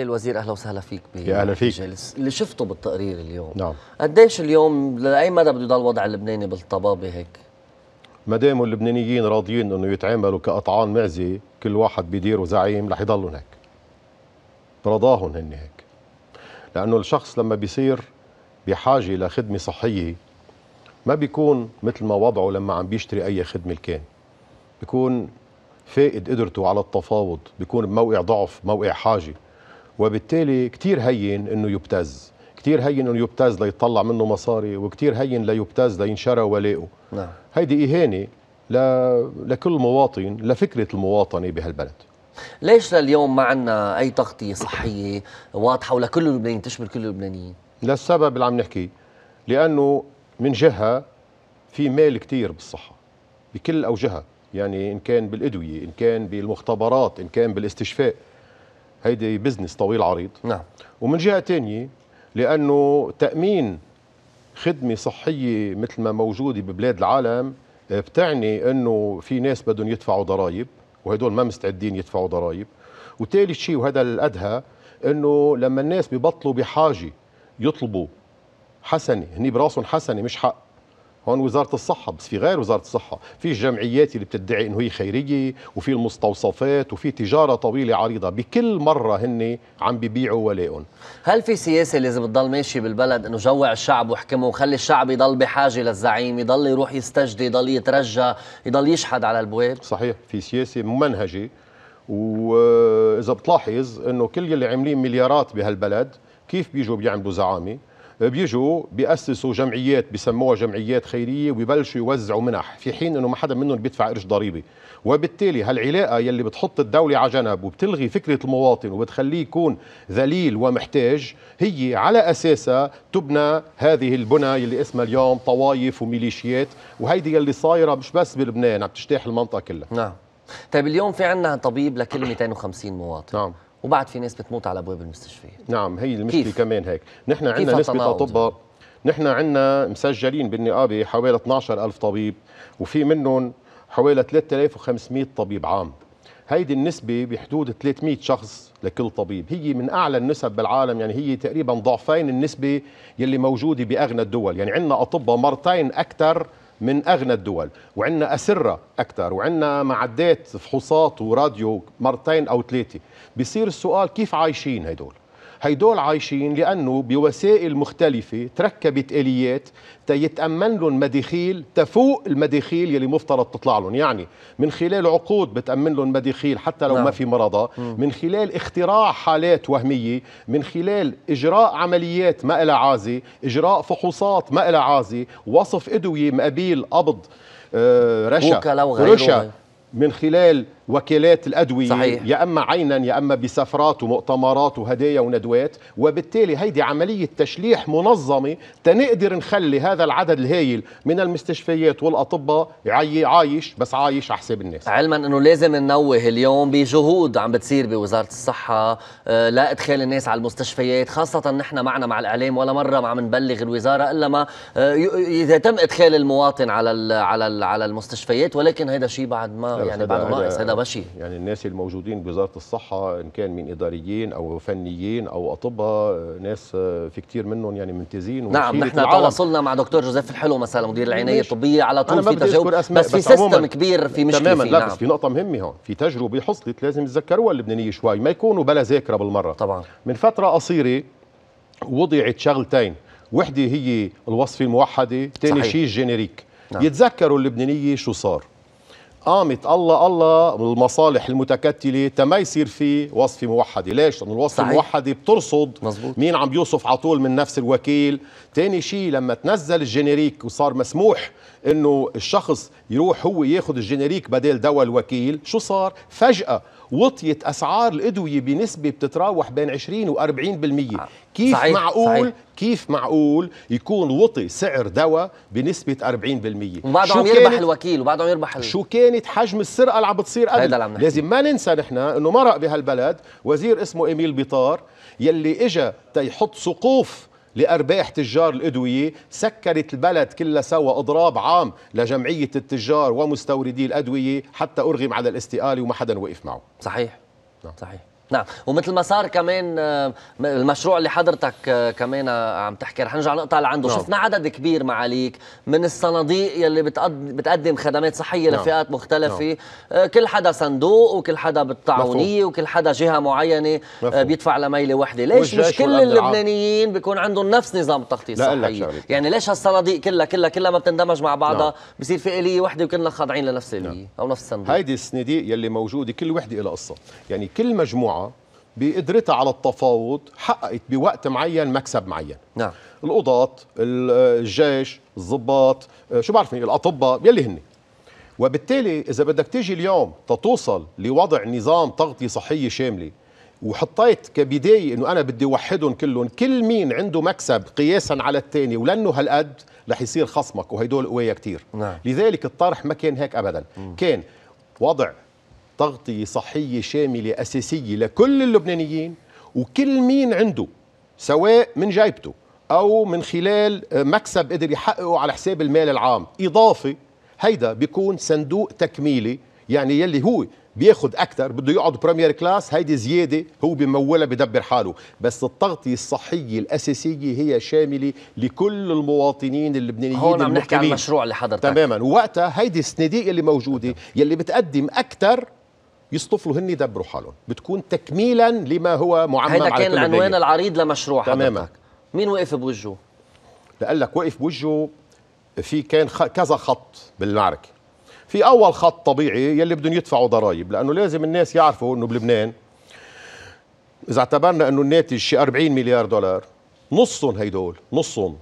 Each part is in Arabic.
الوزير اهلا وسهلا فيك يا اهلا فيك جلس. اللي شفته بالتقرير اليوم نعم قديش اليوم لاي مدى بده يضل الوضع اللبناني بالطبابه هيك؟ ما دام اللبنانيين راضيين انه يتعاملوا كقطعان معزه كل واحد بيديره زعيم رح يضلوا هيك برضاهم هن هيك لانه الشخص لما بيصير بحاجه لخدمه صحيه ما بيكون مثل ما وضعه لما عم بيشتري اي خدمه كان بيكون فاقد قدرته على التفاوض بيكون بموقع ضعف موقع حاجه وبالتالي كتير هين انه يبتز كتير هين انه يبتز ليطلع منه مصاري وكتير هين ليبتز لينشرى ولائه نعم هيدي اهانه ل... لكل مواطن لفكره المواطنه بهالبلد ليش لليوم ما عندنا اي تغطيه صحيه واضحه ولكل اللبنانيين تشمل كل اللبنانيين للسبب اللي عم نحكي لانه من جهه في مال كتير بالصحه بكل اوجهها يعني ان كان بالادويه ان كان بالمختبرات ان كان بالاستشفاء هيدي بزنس طويل عريض نعم ومن جهه ثانيه لانه تامين خدمه صحيه مثل ما موجوده ببلاد العالم آه، بتعني انه في ناس بدهم يدفعوا ضرائب وهدول ما مستعدين يدفعوا ضرائب وثالث شيء وهذا الادهى انه لما الناس ببطلوا بحاجه يطلبوا حسنه هني براسهم حسنه مش حق هون وزاره الصحه بس في غير وزاره الصحه في الجمعيات اللي بتدعي انه هي خيريه وفي المستوصفات وفي تجاره طويله عريضه بكل مره هن عم بيبيعوا ولائهم هل في سياسه لازم تضل ماشيه بالبلد انه جوع الشعب واحكمه وخلي الشعب يضل بحاجه للزعيم يضل يروح يستجدي يضل يترجى يضل يشحد على البواب صحيح في سياسه ممنهجه واذا بتلاحظ انه كل اللي عاملين مليارات بهالبلد كيف بيجوا بيعملوا زعامه بيجوا بيأسسوا جمعيات بسموها جمعيات خيرية وبيبلشوا يوزعوا منح في حين أنه ما حدا منهم بيدفع قرش ضريبة وبالتالي هالعلاقة يلي بتحط الدولة على جنب وبتلغي فكرة المواطن وبتخليه يكون ذليل ومحتاج هي على أساسها تبنى هذه البنى يلي اسمها اليوم طوايف وميليشيات وهيدي يلي صايرة مش بس بلبنان عم تجتاح المنطقة كلها نعم طيب اليوم في عندنا طبيب لكل 250 مواطن نعم وبعد في ناس بتموت على ابواب المستشفيات نعم هي المشكله كيف؟ كمان هيك نحن عندنا نسبه اطباء نحن عندنا مسجلين بالنقابه حوالي 12000 طبيب وفي منهم حوالي 3500 طبيب عام هيدي النسبة بحدود 300 شخص لكل طبيب هي من أعلى النسب بالعالم يعني هي تقريبا ضعفين النسبة يلي موجودة بأغنى الدول يعني عندنا أطباء مرتين أكثر من اغنى الدول وعندنا اسره اكثر وعندنا معدات فحوصات وراديو مرتين او ثلاثه بيصير السؤال كيف عايشين هدول هيدول عايشين لأنه بوسائل مختلفة تركبت آليات تيتأمن لهم مداخيل تفوق المداخيل يلي مفترض تطلع لهم يعني من خلال عقود بتأمن لهم مداخيل حتى لو نعم. ما في مرضى من خلال اختراع حالات وهمية من خلال إجراء عمليات ما إلها عازي إجراء فحوصات ما إلها عازي وصف أدوية مقابيل قبض آه، رشا وكلا وغيره رشا من خلال وكالات الأدوية صحيح. يا أما عينا يا أما بسفرات ومؤتمرات وهدايا وندوات وبالتالي هيدي عملية تشليح منظمة تنقدر نخلي هذا العدد الهائل من المستشفيات والأطباء عايش بس عايش على حساب الناس علما أنه لازم ننوه اليوم بجهود عم بتصير بوزارة الصحة آه، لا إدخال الناس على المستشفيات خاصة نحن معنا مع الإعلام ولا مرة ما عم نبلغ الوزارة إلا ما آه، إذا تم إدخال المواطن على على على المستشفيات ولكن هذا شيء بعد ما يعني بعد رأي سيدة بشي يعني الناس الموجودين بوزاره الصحه ان كان من اداريين او فنيين او اطباء ناس في كثير منهم يعني ممتازين نعم نحن تواصلنا مع دكتور جوزيف الحلو مثلا مدير العنايه الطبيه على طول في تجاوب بس, بس في سيستم كبير في مشكله تماما لا نعم. بس في نقطه مهمه هون في تجربه حصلت لازم يتذكروها اللبنانيه شوي ما يكونوا بلا ذاكره بالمره طبعا من فتره قصيره وضعت شغلتين وحده هي الوصفه الموحده ثاني شيء الجينيريك نعم. يتذكروا اللبنانيه شو صار قامت الله الله المصالح المتكتله تما يصير في وصفه موحده، ليش؟ لانه الوصفه الموحده بترصد مزبوط. مين عم بيوصف على طول من نفس الوكيل، ثاني شيء لما تنزل الجينيريك وصار مسموح انه الشخص يروح هو ياخذ الجينيريك بدل دواء الوكيل، شو صار؟ فجأه وطيت اسعار الادويه بنسبه بتتراوح بين 20 و40% آه. كيف صحيح. معقول صحيح. كيف معقول يكون وطي سعر دواء بنسبه 40% وبعده عم يربح الوكيل وبعده عم يربح ال... شو كانت حجم السرقه اللي عم بتصير قبل لازم ما ننسى نحن انه مرق بهالبلد وزير اسمه ايميل بيطار يلي اجى تيحط سقوف لأرباح تجار الأدوية سكرت البلد كلها سوا إضراب عام لجمعية التجار ومستوردي الأدوية حتى أرغم على الاستقالة وما حدا وقف معه صحيح نعم. صحيح نعم ومثل ما صار كمان آه، المشروع اللي حضرتك آه، كمان آه، عم تحكي رح نرجع نقطع لعنده نعم. شفنا عدد كبير معاليك من الصناديق يلي بتقدم خدمات صحيه نعم. لفئات مختلفه نعم. كل حدا صندوق وكل حدا بالتعاونيه وكل حدا جهه معينه مفهوم. بيدفع لميله وحده ليش مش كل اللبنانيين بيكون عندهم نفس نظام التخطيط الصحي يعني ليش هالصناديق كلها كلها كلها ما بتندمج مع بعضها نعم. بصير في اليه وحده وكلنا خاضعين لنفس اليه نعم. او نفس الصندوق هيدي الصناديق يلي موجوده كل وحده لها قصه يعني كل مجموعه بقدرتها على التفاوض حققت بوقت معين مكسب معين نعم القضاة الجيش الضباط آه، شو بعرفني الأطباء يلي هن وبالتالي إذا بدك تيجي اليوم تتوصل لوضع نظام تغطية صحية شاملة وحطيت كبداية أنه أنا بدي وحدهم كلهم كل مين عنده مكسب قياسا على الثاني ولأنه هالقد رح يصير خصمك وهيدول قوية كتير نعم. لذلك الطرح ما كان هيك أبدا مم. كان وضع تغطية صحية شاملة أساسية لكل اللبنانيين وكل مين عنده سواء من جيبته أو من خلال آه، مكسب قدر يحققه على حساب المال العام إضافة هيدا بيكون صندوق تكميلي يعني يلي هو بياخد اكثر بده يقعد بريمير كلاس هيدي زياده هو بمولها بدبر حاله بس التغطيه الصحيه الاساسيه هي شامله لكل المواطنين اللبنانيين هون عم نحكي عن المشروع اللي حضرتك تماما وقتها هيدي الصناديق اللي موجوده يلي بتقدم اكثر يصطفلوا هن يدبروا حالهم بتكون تكميلا لما هو معمم هذا كان العنوان دايق. العريض لمشروع تماما مين وقف بوجهه؟ لقال لك وقف بوجهه في كان كذا خط بالمعركه في اول خط طبيعي يلي بدهم يدفعوا ضرائب لانه لازم الناس يعرفوا انه بلبنان اذا اعتبرنا انه الناتج شي 40 مليار دولار نصهم هيدول نصهم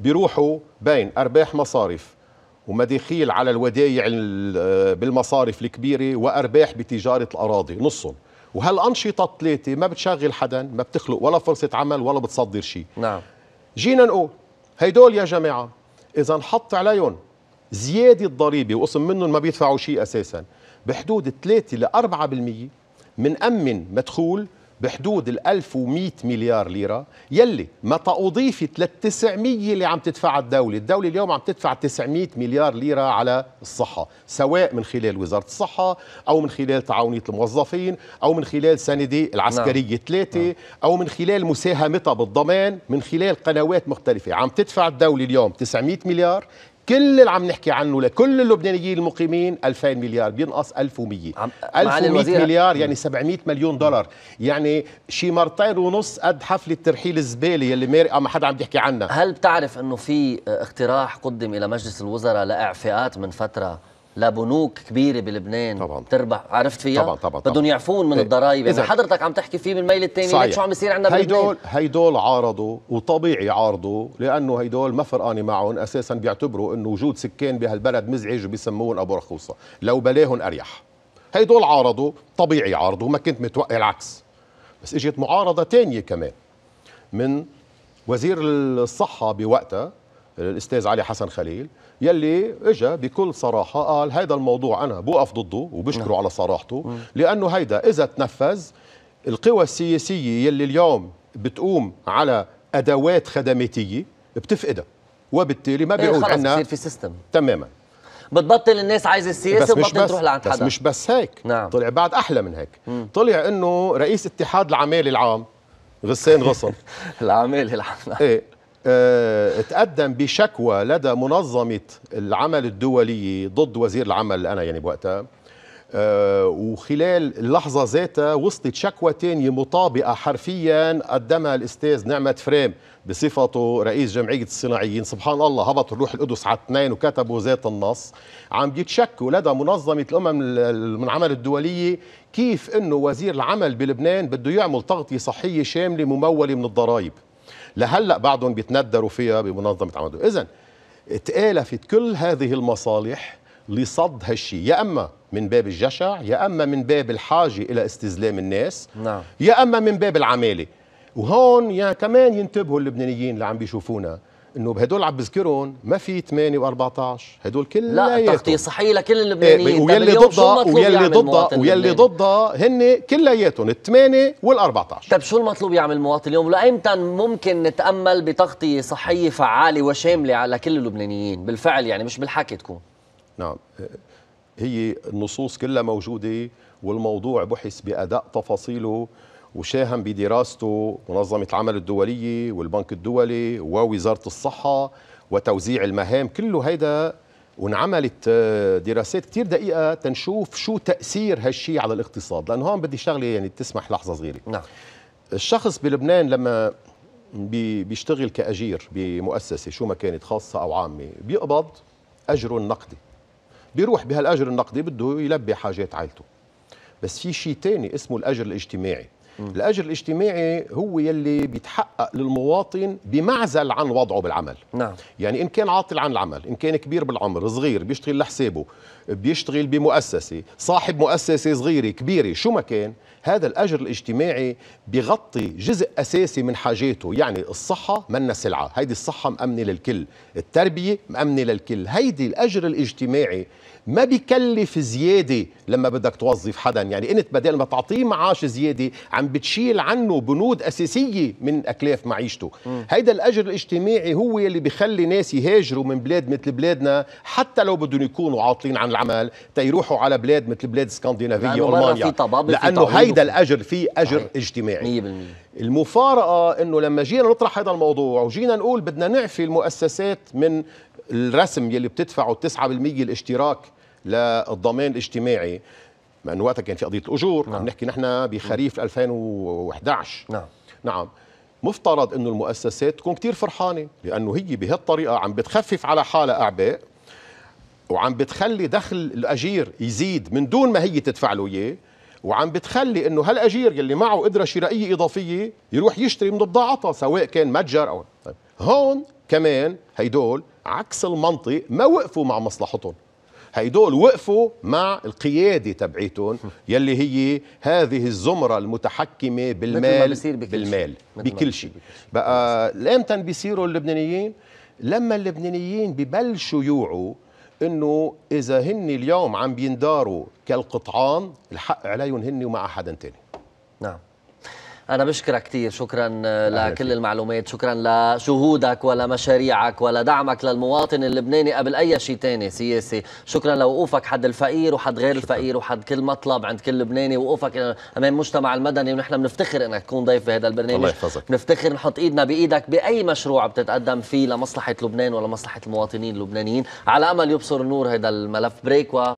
بيروحوا بين ارباح مصارف ومداخيل على الودايع بالمصارف الكبيرة وأرباح بتجارة الأراضي نصهم وهالأنشطة الثلاثة ما بتشغل حدا ما بتخلق ولا فرصة عمل ولا بتصدر شيء نعم جينا نقول هيدول يا جماعة إذا نحط عليهم زيادة ضريبة وقسم منهم ما بيدفعوا شيء أساسا بحدود 3 ل 4% منأمن مدخول بحدود ال 1100 مليار ليرة يلي ما أضيفت لل 900 اللي عم تدفعها الدولة الدولة اليوم عم تدفع 900 مليار ليرة على الصحة سواء من خلال وزارة الصحة أو من خلال تعاونية الموظفين أو من خلال سندي العسكرية نعم. ثلاثة نعم. أو من خلال مساهمتها بالضمان من خلال قنوات مختلفة عم تدفع الدولة اليوم 900 مليار كل اللي عم نحكي عنه لكل اللبنانيين المقيمين 2000 مليار بينقص 1100 1100 مليار يعني 700 مليون دولار يعني شي مرتين ونص قد حفله ترحيل الزباله يلي مارق ما حدا عم يحكي عنها هل بتعرف انه في اقتراح قدم الى مجلس الوزراء لاعفاءات من فتره لبنوك كبيره بلبنان طبعا تربح عرفت فيها طبعا طبعا, طبعا. بدهم يعفون من إيه، الضرائب اذا حضرتك عم تحكي فيه بالميل الثاني شو عم يصير عندنا هيدول بلبنان هيدول عارضوا وطبيعي عارضوا لانه هيدول ما فرقانه معهم اساسا بيعتبروا انه وجود سكان بهالبلد مزعج وبيسموهم ابو رخوصه لو بلاهم اريح هيدول عارضوا طبيعي عارضوا ما كنت متوقع العكس بس اجت معارضه ثانيه كمان من وزير الصحه بوقتها الاستاذ علي حسن خليل يلي اجى بكل صراحه قال هذا الموضوع انا بوقف ضده وبشكره نعم. على صراحته مم. لانه هيدا اذا تنفذ القوى السياسيه يلي اليوم بتقوم على ادوات خدماتيه بتفقدها وبالتالي ما إيه، بيعود إيه في سيستم تماما بتبطل الناس عايزه السياسه وبتبطل تروح لعند حدا بس مش بس هيك نعم. طلع بعد احلى من هيك مم. طلع انه رئيس اتحاد العمال العام غسان غصن العمال العام ايه آه، تقدم بشكوى لدى منظمة العمل الدوليه ضد وزير العمل أنا يعني بوقتها آه، وخلال اللحظة ذاتها وصلت شكوى تانية مطابقة حرفيا قدمها الأستاذ نعمة فريم بصفته رئيس جمعية الصناعيين سبحان الله هبط الروح القدس على اثنين وكتبوا ذات النص عم بيتشكوا لدى منظمة الأمم العمل الدولية كيف أنه وزير العمل بلبنان بده يعمل تغطية صحية شاملة ممولة من الضرائب لهلا بعدهم بيتندروا فيها بمنظمه عمدو اذا اتآلفت كل هذه المصالح لصد هالشيء يا اما من باب الجشع يا اما من باب الحاجه الى استزلام الناس نعم. يا اما من باب العماله وهون يا كمان ينتبهوا اللبنانيين اللي عم بيشوفونا انه بهدول عم بذكرهم ما في 8 و14 هدول كل لا التغطيه صحيه لكل إيه، اللبنانيين ويلي ضدها ويلي ضدها ويلي ضدها هن كلياتهم ال 8 وال14 طيب شو المطلوب يعمل المواطن اليوم لايمتى ممكن نتامل بتغطيه صحيه فعاله وشامله على كل اللبنانيين بالفعل يعني مش بالحكي تكون نعم هي النصوص كلها موجوده والموضوع بحث باداء تفاصيله وشاهم بدراسته منظمة العمل الدولية والبنك الدولي ووزارة الصحة وتوزيع المهام كله هيدا وانعملت آه، دراسات كتير دقيقة تنشوف شو تأثير هالشي على الاقتصاد لأنه هون بدي شغلة يعني تسمح لحظة صغيرة نعم الشخص بلبنان لما بيشتغل كأجير بمؤسسة شو ما كانت خاصة أو عامة بيقبض أجره النقدي بيروح بهالأجر النقدي بده يلبي حاجات عائلته بس في شيء تاني اسمه الأجر الاجتماعي الأجر الاجتماعي هو يلي بيتحقق للمواطن بمعزل عن وضعه بالعمل نعم. يعني إن كان عاطل عن العمل إن كان كبير بالعمر صغير بيشتغل لحسابه بيشتغل بمؤسسة صاحب مؤسسة صغيرة كبيرة شو ما كان هذا الأجر الاجتماعي بغطي جزء أساسي من حاجاته يعني الصحة منا سلعة هيدي الصحة مأمنة للكل التربية مأمنة للكل هيدي الأجر الاجتماعي ما بكلف زيادة لما بدك توظف حدا يعني أنت بدل ما تعطيه معاش زيادة عم عم بتشيل عنه بنود أساسية من أكلاف معيشته م. هيدا الأجر الاجتماعي هو اللي بيخلي ناس يهاجروا من بلاد مثل بلادنا حتى لو بدهم يكونوا عاطلين عن العمل تيروحوا على بلاد مثل بلاد اسكندنافية ألمانيا لأنه هيدا الأجر فيه أجر صحيح. اجتماعي 100% المفارقة أنه لما جينا نطرح هذا الموضوع وجينا نقول بدنا نعفي المؤسسات من الرسم يلي بتدفعه 9% الاشتراك للضمان الاجتماعي مع انه وقتها كان في قضيه الاجور نعم. عم نحكي نحن بخريف 2011 نعم نعم مفترض انه المؤسسات تكون كثير فرحانه لانه هي بهالطريقه عم بتخفف على حالها اعباء وعم بتخلي دخل الاجير يزيد من دون ما هي تدفع له اياه وعم بتخلي انه هالاجير يلي معه قدره شرائيه اضافيه يروح يشتري من بضاعتها سواء كان متجر او طيب هون كمان هيدول عكس المنطق ما وقفوا مع مصلحتهم هيدول وقفوا مع القيادة تبعيتهم يلي هي هذه الزمرة المتحكمة بالمال بكل بالمال بكل شيء بقى لامتى بيصيروا اللبنانيين لما اللبنانيين ببلشوا يوعوا انه اذا هن اليوم عم بينداروا كالقطعان الحق عليهم هن ومع حدا تاني نعم أنا بشكرك كثير شكرا آه، لكل المعلومات شكرا لشهودك ولمشاريعك ولدعمك للمواطن اللبناني قبل أي شيء ثاني سياسي شكرا لوقوفك حد الفقير وحد غير شكرا. الفقير وحد كل مطلب عند كل لبناني وقوفك آه، أمام المجتمع المدني ونحن بنفتخر أنك تكون ضيف بهذا البرنامج الله يحفظك بنفتخر نحط إيدنا بإيدك بأي مشروع بتتقدم فيه لمصلحة لبنان ولمصلحة المواطنين اللبنانيين على أمل يبصر النور هذا الملف بريك و